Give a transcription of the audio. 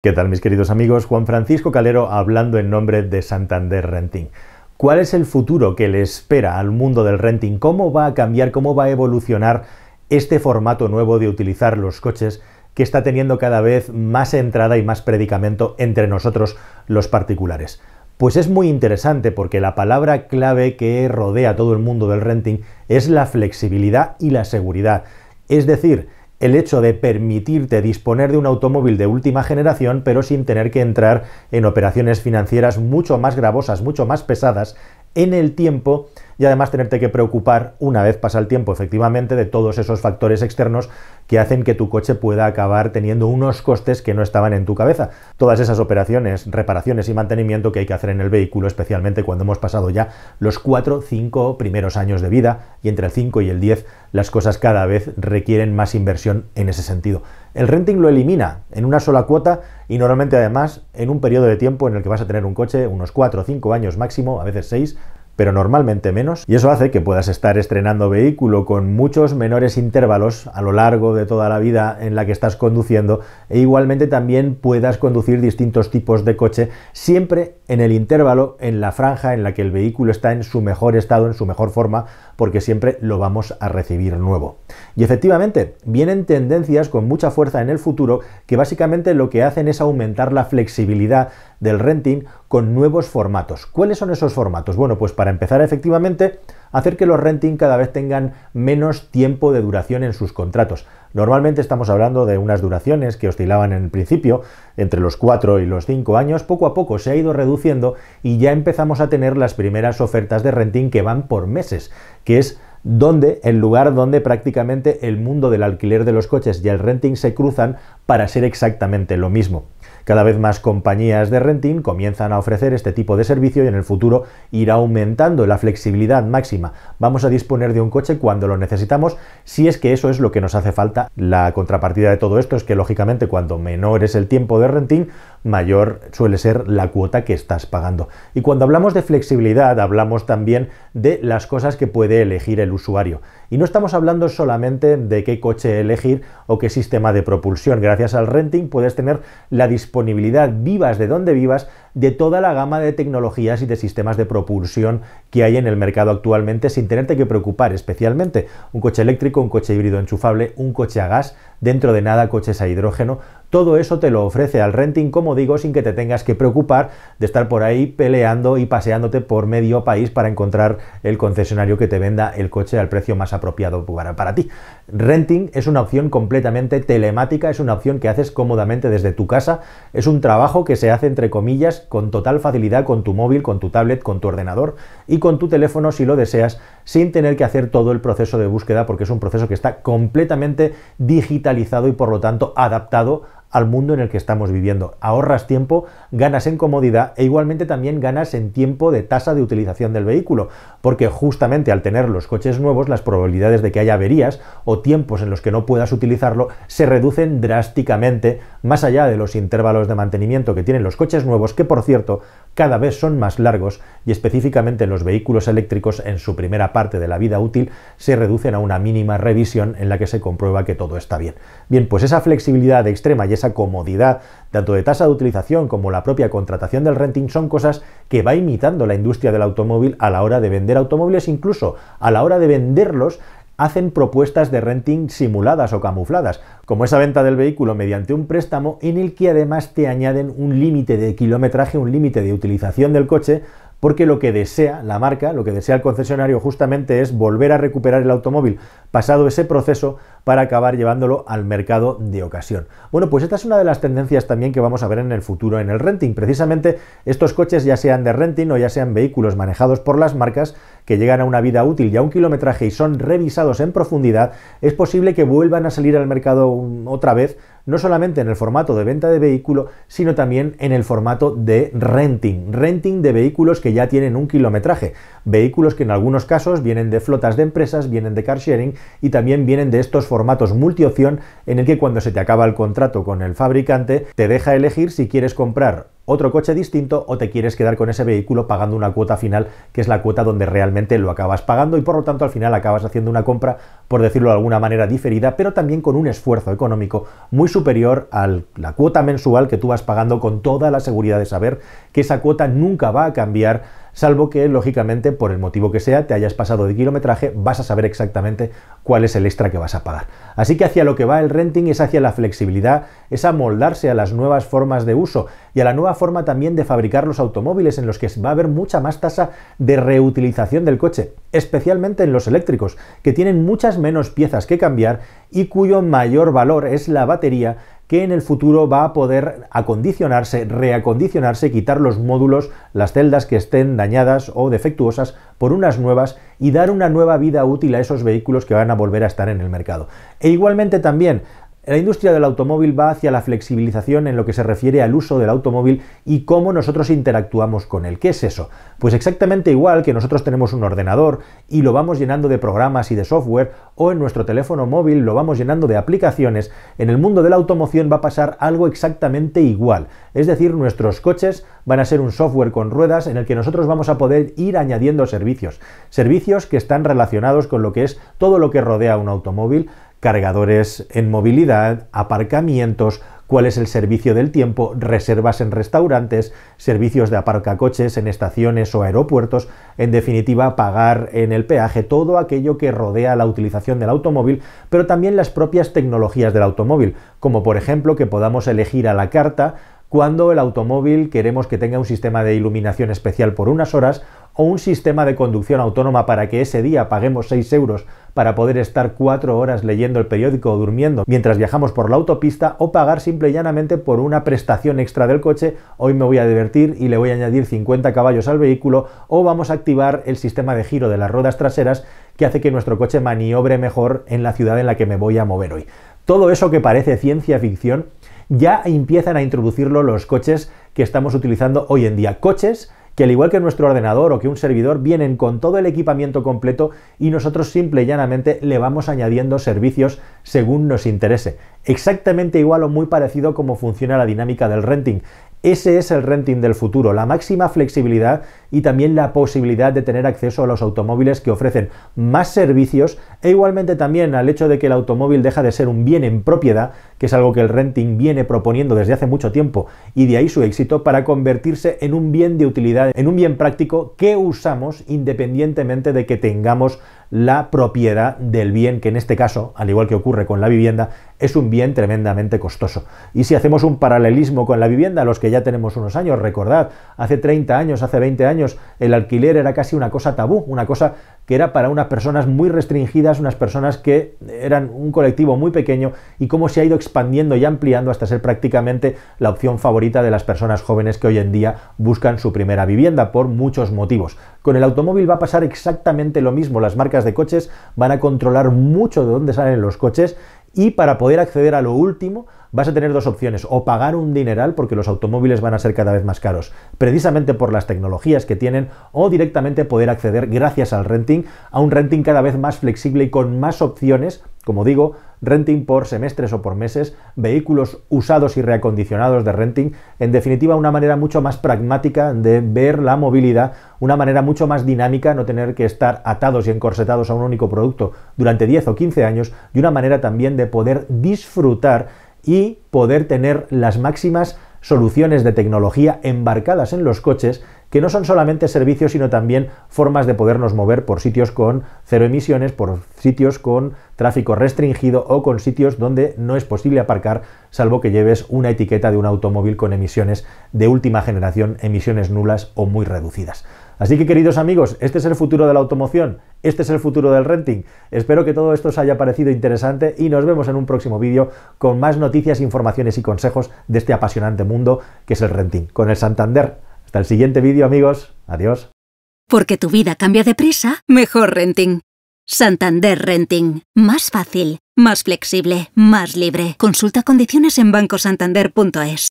¿Qué tal mis queridos amigos? Juan Francisco Calero hablando en nombre de Santander Renting. ¿Cuál es el futuro que le espera al mundo del renting? ¿Cómo va a cambiar? ¿Cómo va a evolucionar este formato nuevo de utilizar los coches que está teniendo cada vez más entrada y más predicamento entre nosotros los particulares? Pues es muy interesante porque la palabra clave que rodea todo el mundo del renting es la flexibilidad y la seguridad. Es decir, el hecho de permitirte disponer de un automóvil de última generación, pero sin tener que entrar en operaciones financieras mucho más gravosas, mucho más pesadas en el tiempo y además tenerte que preocupar, una vez pasa el tiempo efectivamente, de todos esos factores externos que hacen que tu coche pueda acabar teniendo unos costes que no estaban en tu cabeza. Todas esas operaciones, reparaciones y mantenimiento que hay que hacer en el vehículo, especialmente cuando hemos pasado ya los cuatro cinco primeros años de vida y entre el 5 y el 10 las cosas cada vez requieren más inversión en ese sentido. El renting lo elimina en una sola cuota y normalmente además en un periodo de tiempo en el que vas a tener un coche, unos cuatro o cinco años máximo, a veces seis pero normalmente menos, y eso hace que puedas estar estrenando vehículo con muchos menores intervalos a lo largo de toda la vida en la que estás conduciendo e igualmente también puedas conducir distintos tipos de coche siempre en el intervalo, en la franja en la que el vehículo está en su mejor estado, en su mejor forma, porque siempre lo vamos a recibir nuevo. Y efectivamente, vienen tendencias con mucha fuerza en el futuro que básicamente lo que hacen es aumentar la flexibilidad del renting con nuevos formatos. ¿Cuáles son esos formatos? Bueno, pues para empezar efectivamente, hacer que los renting cada vez tengan menos tiempo de duración en sus contratos Normalmente estamos hablando de unas duraciones que oscilaban en el principio entre los 4 y los 5 años, poco a poco se ha ido reduciendo y ya empezamos a tener las primeras ofertas de renting que van por meses, que es donde el lugar donde prácticamente el mundo del alquiler de los coches y el renting se cruzan para ser exactamente lo mismo. Cada vez más compañías de renting comienzan a ofrecer este tipo de servicio y en el futuro irá aumentando la flexibilidad máxima. Vamos a disponer de un coche cuando lo necesitamos, si es que eso es lo que nos hace falta. La contrapartida de todo esto es que lógicamente cuando menor es el tiempo de renting, mayor suele ser la cuota que estás pagando. Y cuando hablamos de flexibilidad, hablamos también de las cosas que puede elegir el usuario. Y no estamos hablando solamente de qué coche elegir o qué sistema de propulsión. Gracias al renting puedes tener la disponibilidad disponibilidad vivas de donde vivas de toda la gama de tecnologías y de sistemas de propulsión que hay en el mercado actualmente sin tenerte que preocupar especialmente un coche eléctrico, un coche híbrido enchufable, un coche a gas, dentro de nada coches a hidrógeno, todo eso te lo ofrece al renting, como digo, sin que te tengas que preocupar de estar por ahí peleando y paseándote por medio país para encontrar el concesionario que te venda el coche al precio más apropiado para, para ti. Renting es una opción completamente telemática, es una opción que haces cómodamente desde tu casa, es un trabajo que se hace entre comillas con total facilidad con tu móvil, con tu tablet, con tu ordenador y con tu teléfono si lo deseas, sin tener que hacer todo el proceso de búsqueda porque es un proceso que está completamente digitalizado y por lo tanto adaptado al mundo en el que estamos viviendo. Ahorras tiempo, ganas en comodidad e igualmente también ganas en tiempo de tasa de utilización del vehículo, porque justamente al tener los coches nuevos las probabilidades de que haya averías o tiempos en los que no puedas utilizarlo se reducen drásticamente, más allá de los intervalos de mantenimiento que tienen los coches nuevos, que por cierto cada vez son más largos y específicamente los vehículos eléctricos en su primera parte de la vida útil se reducen a una mínima revisión en la que se comprueba que todo está bien. Bien, pues esa flexibilidad extrema y esa comodidad, tanto de tasa de utilización como la propia contratación del renting, son cosas que va imitando la industria del automóvil a la hora de vender automóviles, incluso a la hora de venderlos hacen propuestas de renting simuladas o camufladas, como esa venta del vehículo mediante un préstamo en el que además te añaden un límite de kilometraje, un límite de utilización del coche, porque lo que desea la marca, lo que desea el concesionario justamente es volver a recuperar el automóvil pasado ese proceso para acabar llevándolo al mercado de ocasión. Bueno, pues esta es una de las tendencias también que vamos a ver en el futuro en el renting. Precisamente estos coches, ya sean de renting o ya sean vehículos manejados por las marcas que llegan a una vida útil y a un kilometraje y son revisados en profundidad, es posible que vuelvan a salir al mercado otra vez, no solamente en el formato de venta de vehículo, sino también en el formato de renting. Renting de vehículos que ya tienen un kilometraje. Vehículos que en algunos casos vienen de flotas de empresas, vienen de car sharing y también vienen de estos formatos formatos multiopción en el que cuando se te acaba el contrato con el fabricante te deja elegir si quieres comprar otro coche distinto o te quieres quedar con ese vehículo pagando una cuota final, que es la cuota donde realmente lo acabas pagando y por lo tanto al final acabas haciendo una compra, por decirlo de alguna manera, diferida, pero también con un esfuerzo económico muy superior a la cuota mensual que tú vas pagando con toda la seguridad de saber que esa cuota nunca va a cambiar salvo que, lógicamente, por el motivo que sea, te hayas pasado de kilometraje, vas a saber exactamente cuál es el extra que vas a pagar. Así que hacia lo que va el renting es hacia la flexibilidad, es a moldarse a las nuevas formas de uso y a la nueva forma también de fabricar los automóviles en los que va a haber mucha más tasa de reutilización del coche especialmente en los eléctricos, que tienen muchas menos piezas que cambiar y cuyo mayor valor es la batería que en el futuro va a poder acondicionarse, reacondicionarse, quitar los módulos, las celdas que estén dañadas o defectuosas por unas nuevas y dar una nueva vida útil a esos vehículos que van a volver a estar en el mercado. E igualmente también la industria del automóvil va hacia la flexibilización en lo que se refiere al uso del automóvil y cómo nosotros interactuamos con él. ¿Qué es eso? Pues exactamente igual que nosotros tenemos un ordenador y lo vamos llenando de programas y de software o en nuestro teléfono móvil lo vamos llenando de aplicaciones, en el mundo de la automoción va a pasar algo exactamente igual. Es decir, nuestros coches van a ser un software con ruedas en el que nosotros vamos a poder ir añadiendo servicios. Servicios que están relacionados con lo que es todo lo que rodea un automóvil, cargadores en movilidad, aparcamientos, cuál es el servicio del tiempo, reservas en restaurantes, servicios de aparcacoches en estaciones o aeropuertos, en definitiva pagar en el peaje, todo aquello que rodea la utilización del automóvil, pero también las propias tecnologías del automóvil, como por ejemplo que podamos elegir a la carta cuando el automóvil queremos que tenga un sistema de iluminación especial por unas horas o un sistema de conducción autónoma para que ese día paguemos 6 euros para poder estar 4 horas leyendo el periódico o durmiendo mientras viajamos por la autopista o pagar simple y llanamente por una prestación extra del coche, hoy me voy a divertir y le voy a añadir 50 caballos al vehículo o vamos a activar el sistema de giro de las ruedas traseras que hace que nuestro coche maniobre mejor en la ciudad en la que me voy a mover hoy. Todo eso que parece ciencia ficción ya empiezan a introducirlo los coches que estamos utilizando hoy en día. Coches que al igual que nuestro ordenador o que un servidor, vienen con todo el equipamiento completo y nosotros simple y llanamente le vamos añadiendo servicios según nos interese. Exactamente igual o muy parecido como funciona la dinámica del renting. Ese es el renting del futuro, la máxima flexibilidad y también la posibilidad de tener acceso a los automóviles que ofrecen más servicios e igualmente también al hecho de que el automóvil deja de ser un bien en propiedad, que es algo que el renting viene proponiendo desde hace mucho tiempo y de ahí su éxito, para convertirse en un bien de utilidad, en un bien práctico que usamos independientemente de que tengamos la propiedad del bien, que en este caso, al igual que ocurre con la vivienda, es un bien tremendamente costoso. Y si hacemos un paralelismo con la vivienda, los que ya tenemos unos años, recordad, hace 30 años, hace 20 años, el alquiler era casi una cosa tabú, una cosa que era para unas personas muy restringidas, unas personas que eran un colectivo muy pequeño y cómo se ha ido expandiendo y ampliando hasta ser prácticamente la opción favorita de las personas jóvenes que hoy en día buscan su primera vivienda por muchos motivos. Con el automóvil va a pasar exactamente lo mismo, las marcas de coches van a controlar mucho de dónde salen los coches y para poder acceder a lo último vas a tener dos opciones, o pagar un dineral porque los automóviles van a ser cada vez más caros, precisamente por las tecnologías que tienen, o directamente poder acceder gracias al renting a un renting cada vez más flexible y con más opciones, como digo, renting por semestres o por meses, vehículos usados y reacondicionados de renting, en definitiva una manera mucho más pragmática de ver la movilidad, una manera mucho más dinámica, no tener que estar atados y encorsetados a un único producto durante 10 o 15 años y una manera también de poder disfrutar y poder tener las máximas soluciones de tecnología embarcadas en los coches que no son solamente servicios, sino también formas de podernos mover por sitios con cero emisiones, por sitios con tráfico restringido o con sitios donde no es posible aparcar, salvo que lleves una etiqueta de un automóvil con emisiones de última generación, emisiones nulas o muy reducidas. Así que queridos amigos, este es el futuro de la automoción, este es el futuro del renting. Espero que todo esto os haya parecido interesante y nos vemos en un próximo vídeo con más noticias, informaciones y consejos de este apasionante mundo que es el renting. Con el Santander hasta el siguiente vídeo, amigos. Adiós. Porque tu vida cambia de prisa, mejor renting. Santander Renting. Más fácil, más flexible, más libre. Consulta condiciones en bancosantander.es.